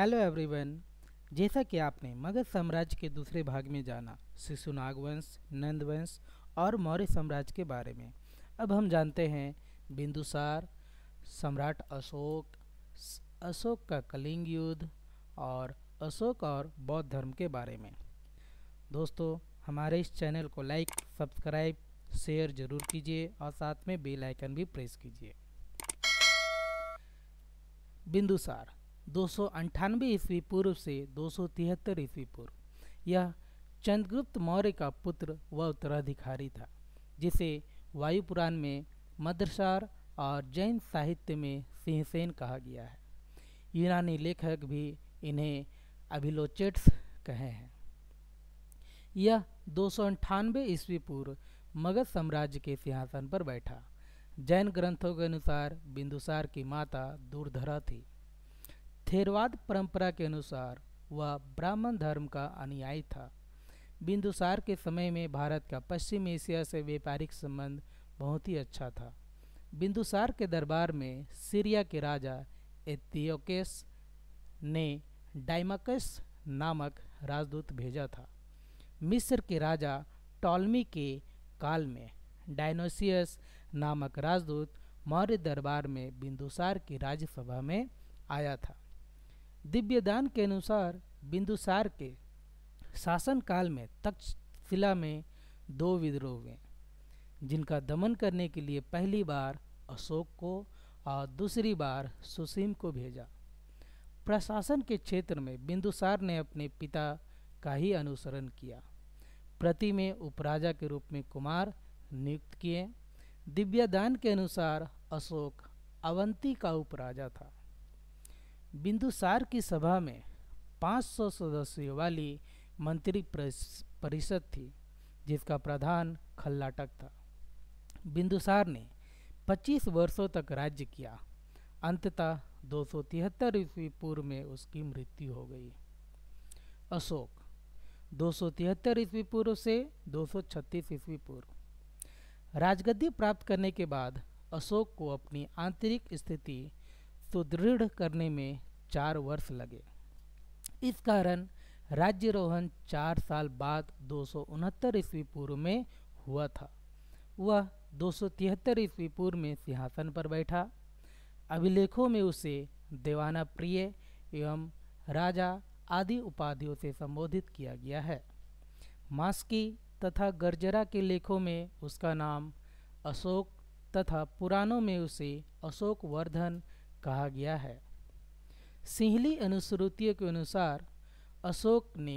hello everyone जैसा कि आपने मगध साम्राज्य के दूसरे भाग में जाना शिशुनाग वंश नंद वंश और मौर्य साम्राज्य के बारे में अब हम जानते हैं बिंदुसार सम्राट अशोक अशोक का कलिंग युद्ध और अशोक और बौद्ध धर्म के बारे में दोस्तों हमारे इस चैनल को लाइक सब्सक्राइब शेयर जरूर कीजिए और साथ में बेलाइकन भी प्रेस कीजिए बिंदुसार दो सौ अंठानवे ईस्वी पूर्व से दो सौ तिहत्तर ईस्वी पूर्व यह चंद्रगुप्त मौर्य का पुत्र व उत्तराधिकारी था जिसे वायुपुराण में मद्रसार और जैन साहित्य में सिंहसेन कहा गया है यूनानी लेखक भी इन्हें अभिलोचेट्स कहे हैं यह दो सौ अंठानवे ईस्वी पूर्व मगध साम्राज्य के सिंहासन पर बैठा जैन ग्रंथों के अनुसार बिंदुसार की माता दूरधरा थी थेरवाद परंपरा के अनुसार वह ब्राह्मण धर्म का अनुयायी था बिंदुसार के समय में भारत का पश्चिम एशिया से व्यापारिक संबंध बहुत ही अच्छा था बिंदुसार के दरबार में सीरिया के राजा एतियोकेस ने डाइमकस नामक राजदूत भेजा था मिस्र के राजा टॉलमी के काल में डायनोसियस नामक राजदूत मौर्य दरबार में बिंदुसार की राज्यसभा में आया था दिव्य दान के अनुसार बिंदुसार के शासनकाल में तक्षशिला में दो विद्रोह हुए जिनका दमन करने के लिए पहली बार अशोक को और दूसरी बार सुसीम को भेजा प्रशासन के क्षेत्र में बिंदुसार ने अपने पिता का ही अनुसरण किया प्रति में उपराजा के रूप में कुमार नियुक्त किए दिव्यादान के अनुसार अशोक अवंती का उपराजा था बिंदुसार की सभा में 500 सदस्यों वाली मंत्री परिषद थी जिसका प्रधान खल्लाटक था बिंदुसार ने 25 वर्षों तक राज्य किया अंततः दो सौ तिहत्तर ईस्वी पूर्व में उसकी मृत्यु हो गई अशोक दो सौ तिहत्तर ईस्वी पूर्व से दो सौ छत्तीस ईस्वी पूर्व राजगद्दी प्राप्त करने के बाद अशोक को अपनी आंतरिक स्थिति सुदृढ़ करने में चार वर्ष लगे इस कारण राज्यरोहण चार साल बाद दो ईस्वी पूर्व में हुआ था वह दो ईस्वी पूर्व में सिंहासन पर बैठा अभिलेखों में उसे देवाना प्रिय एवं राजा आदि उपाधियों से संबोधित किया गया है मास्की तथा गर्जरा के लेखों में उसका नाम अशोक तथा पुराणों में उसे अशोक वर्धन कहा गया है सिंहली अनुश्रुतियों के अनुसार अशोक ने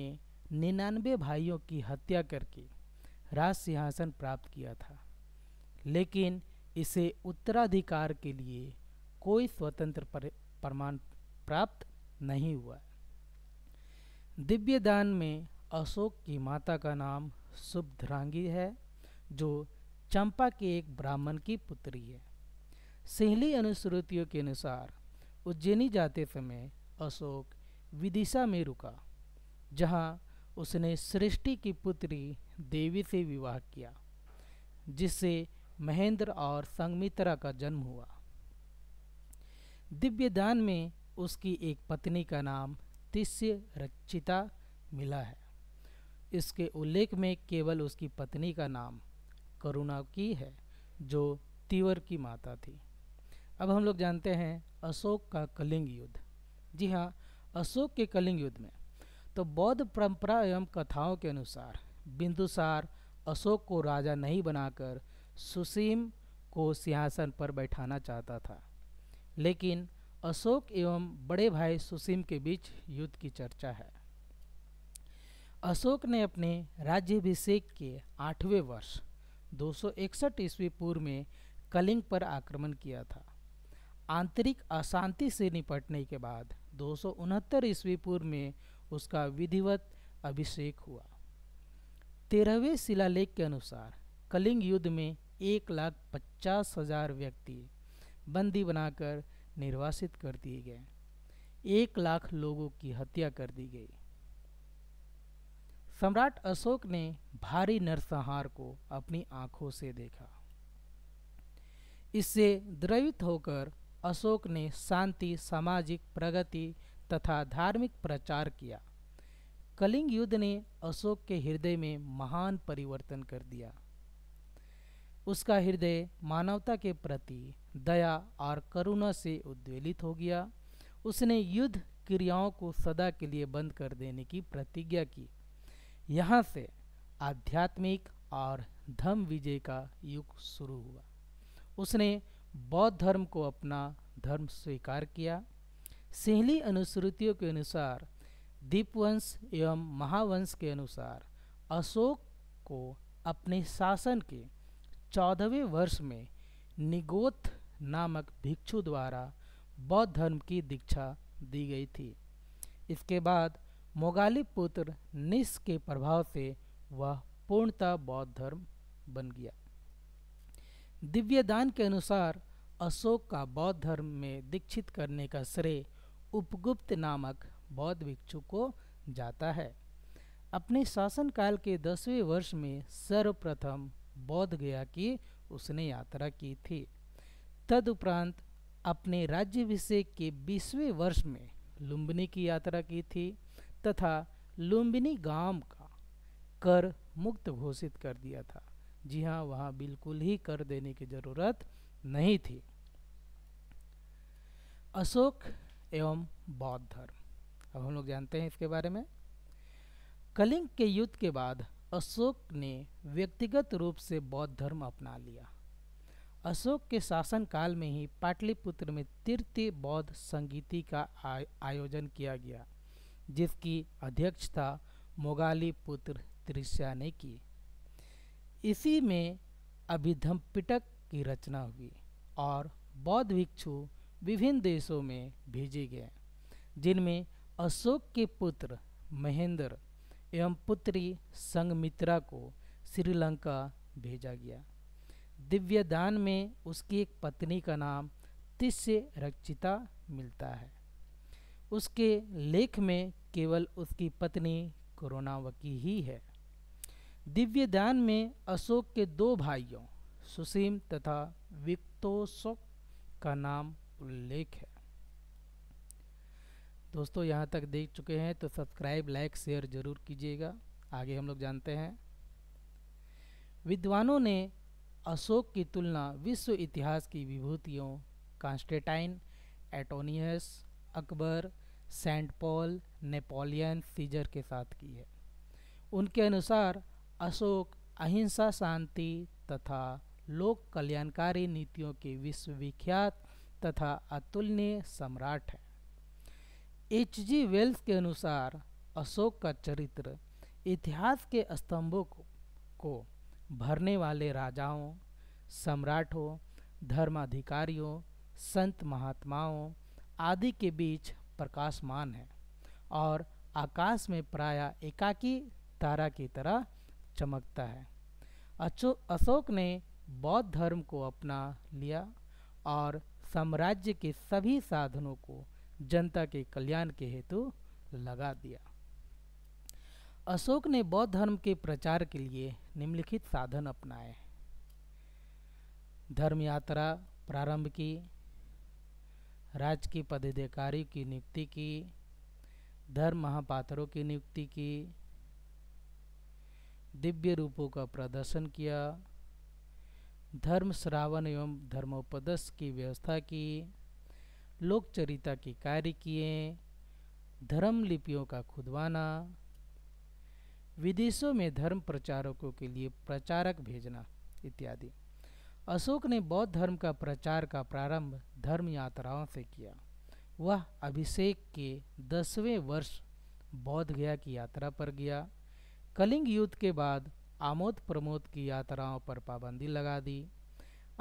निन्यानवे भाइयों की हत्या करके राज सिंहासन प्राप्त किया था लेकिन इसे उत्तराधिकार के लिए कोई स्वतंत्र प्रमाण प्राप्त नहीं हुआ दिव्य दान में अशोक की माता का नाम सुभद्रांगी है जो चंपा के एक ब्राह्मण की पुत्री है सिंहली अनुश्रुतियों के अनुसार उज्जैनी जाते समय अशोक विदिशा में रुका जहां उसने सृष्टि की पुत्री देवी से विवाह किया जिससे महेंद्र और संगमित्रा का जन्म हुआ दिव्य दान में उसकी एक पत्नी का नाम तिस्य रचिता मिला है इसके उल्लेख में केवल उसकी पत्नी का नाम करुणा की है जो तिवर की माता थी अब हम लोग जानते हैं अशोक का कलिंग युद्ध जी हाँ अशोक के कलिंग युद्ध में तो बौद्ध परंपरा एवं कथाओं के अनुसार बिंदुसार अशोक को राजा नहीं बनाकर सुसीम को सिंहासन पर बैठाना चाहता था लेकिन अशोक एवं बड़े भाई सुसीम के बीच युद्ध की चर्चा है अशोक ने अपने राज्याभिषेक के आठवें वर्ष 261 ईस्वी पूर्व में कलिंग पर आक्रमण किया था आंतरिक अशांति से निपटने के बाद दो सौ ईस्वी पूर्व में उसका विधिवत अभिषेक हुआ तेरहवें शिलालेख के अनुसार कलिंग युद्ध में एक लाख पचास हजार व्यक्ति बंदी बनाकर निर्वासित कर दिए गए एक लाख लोगों की हत्या कर दी गई सम्राट अशोक ने भारी नरसंहार को अपनी आंखों से देखा इससे द्रवित होकर अशोक ने शांति सामाजिक प्रगति तथा धार्मिक प्रचार किया कलिंग युद्ध ने अशोक के हृदय में महान परिवर्तन कर दिया उसका हृदय मानवता के प्रति दया और करुणा से उद्वेलित हो गया उसने युद्ध क्रियाओं को सदा के लिए बंद कर देने की प्रतिज्ञा की यहाँ से आध्यात्मिक और धम विजय का युग शुरू हुआ उसने बौद्ध धर्म को अपना धर्म स्वीकार किया सिंहली अनुश्रुतियों के अनुसार दीपवंश एवं महावंश के अनुसार अशोक को अपने शासन के चौदहवें वर्ष में निगोथ नामक भिक्षु द्वारा बौद्ध धर्म की दीक्षा दी गई थी इसके बाद मोगाली पुत्र निस के प्रभाव से वह पूर्णतः बौद्ध धर्म बन गया दिव्य दान के अनुसार अशोक का बौद्ध धर्म में दीक्षित करने का श्रेय उपगुप्त नामक बौद्ध भिक्षु को जाता है अपने शासनकाल के दसवें वर्ष में सर्वप्रथम बौद्ध गया की उसने यात्रा की थी तदुपरांत अपने राज्यभिषेक के बीसवें वर्ष में लुम्बिनी की यात्रा की थी तथा लुम्बिनी गांव का कर मुक्त घोषित कर दिया था जी हाँ वहाँ बिल्कुल ही कर देने की जरूरत नहीं थी अशोक एवं बौद्ध धर्म अब हम लोग जानते हैं इसके बारे में कलिंग के युद्ध के बाद अशोक ने व्यक्तिगत रूप से बौद्ध धर्म अपना लिया अशोक के शासन काल में ही पाटलिपुत्र में तीर्थ बौद्ध संगीति का आयोजन किया गया जिसकी अध्यक्षता मोगाली पुत्र त्रिष्या ने की इसी में अभिधम पिटक की रचना हुई और बौद्ध भिक्षु विभिन्न देशों में भेजे गए जिनमें अशोक के पुत्र महेंद्र एवं पुत्री संगमित्रा को श्रीलंका भेजा गया दिव्यदान में उसकी एक पत्नी का नाम तिस्य रक्षिता मिलता है उसके लेख में केवल उसकी पत्नी कोरोनावकी ही है दिव्य दान में अशोक के दो भाइयों सुसीम तथा विक्तोशोक का नाम उल्लेख है दोस्तों यहाँ तक देख चुके हैं तो सब्सक्राइब लाइक शेयर जरूर कीजिएगा आगे हम लोग जानते हैं विद्वानों ने अशोक की तुलना विश्व इतिहास की विभूतियों Constantine Antonius Akbar Saint Paul Napoleon Caesar के साथ की है उनके अनुसार अशोक अहिंसा शांति तथा लोक कल्याणकारी नीतियों के विश्वविख्यात तथा अतुलनीय सम्राट हैं एच जी वेल्स के अनुसार अशोक का चरित्र इतिहास के स्तंभों को, को भरने वाले राजाओं सम्राटों धर्माधिकारियों संत महात्माओं आदि के बीच प्रकाशमान है और आकाश में प्राय एकाकी तारा की तरह चमकता है अशोक ने बौद्ध धर्म को अपना लिया और साम्राज्य के सभी साधनों को जनता के कल्याण के हेतु लगा दिया अशोक ने बौद्ध धर्म के प्रचार के लिए निम्नलिखित साधन अपनाए धर्म यात्रा प्रारंभ की राज्य की पदाधिकारी की नियुक्ति की धर्म महापात्रों की नियुक्ति की दिव्य रूपों का प्रदर्शन किया धर्म श्रावण एवं धर्मोपदस की व्यवस्था की लोकचरिता के कार्य किए धर्म लिपियों का खुदवाना विदेशों में धर्म प्रचारकों के लिए प्रचारक भेजना इत्यादि अशोक ने बौद्ध धर्म का प्रचार का प्रारंभ धर्म यात्राओं से किया वह अभिषेक के दसवें वर्ष बौद्ध गया की यात्रा पर गया कलिंग युद्ध के बाद आमोद प्रमोद की यात्राओं पर पाबंदी लगा दी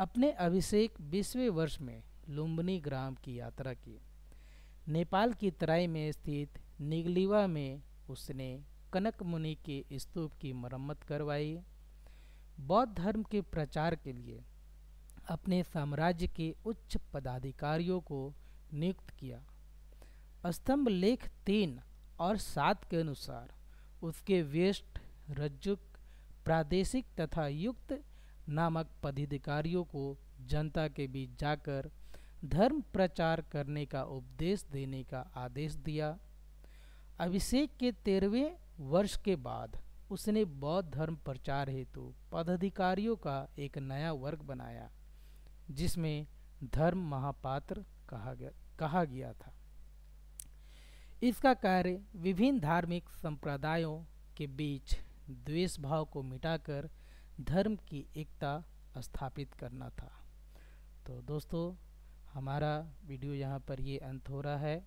अपने अभिषेक बीसवें वर्ष में लुम्बनी ग्राम की यात्रा की नेपाल की तराई में स्थित निगलीवा में उसने कनक मुनि के स्तूप की मरम्मत करवाई बौद्ध धर्म के प्रचार के लिए अपने साम्राज्य के उच्च पदाधिकारियों को नियुक्त किया स्तंभ लेख तीन और सात के अनुसार उसके व्यष्ट रज्जुक प्रादेशिक तथा युक्त नामक पदाधिकारियों को जनता के बीच जाकर धर्म प्रचार करने का उपदेश देने का आदेश दिया अभिषेक के तेरहवें वर्ष के बाद उसने बौद्ध धर्म प्रचार हेतु पदाधिकारियों का एक नया वर्ग बनाया जिसमें धर्म महापात्र कहा गया कहा गया था इसका कार्य विभिन्न धार्मिक संप्रदायों के बीच द्वेष भाव को मिटाकर धर्म की एकता स्थापित करना था तो दोस्तों हमारा वीडियो यहाँ पर ये अंत हो रहा है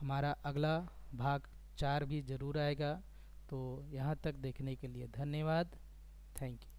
हमारा अगला भाग चार भी ज़रूर आएगा तो यहाँ तक देखने के लिए धन्यवाद थैंक यू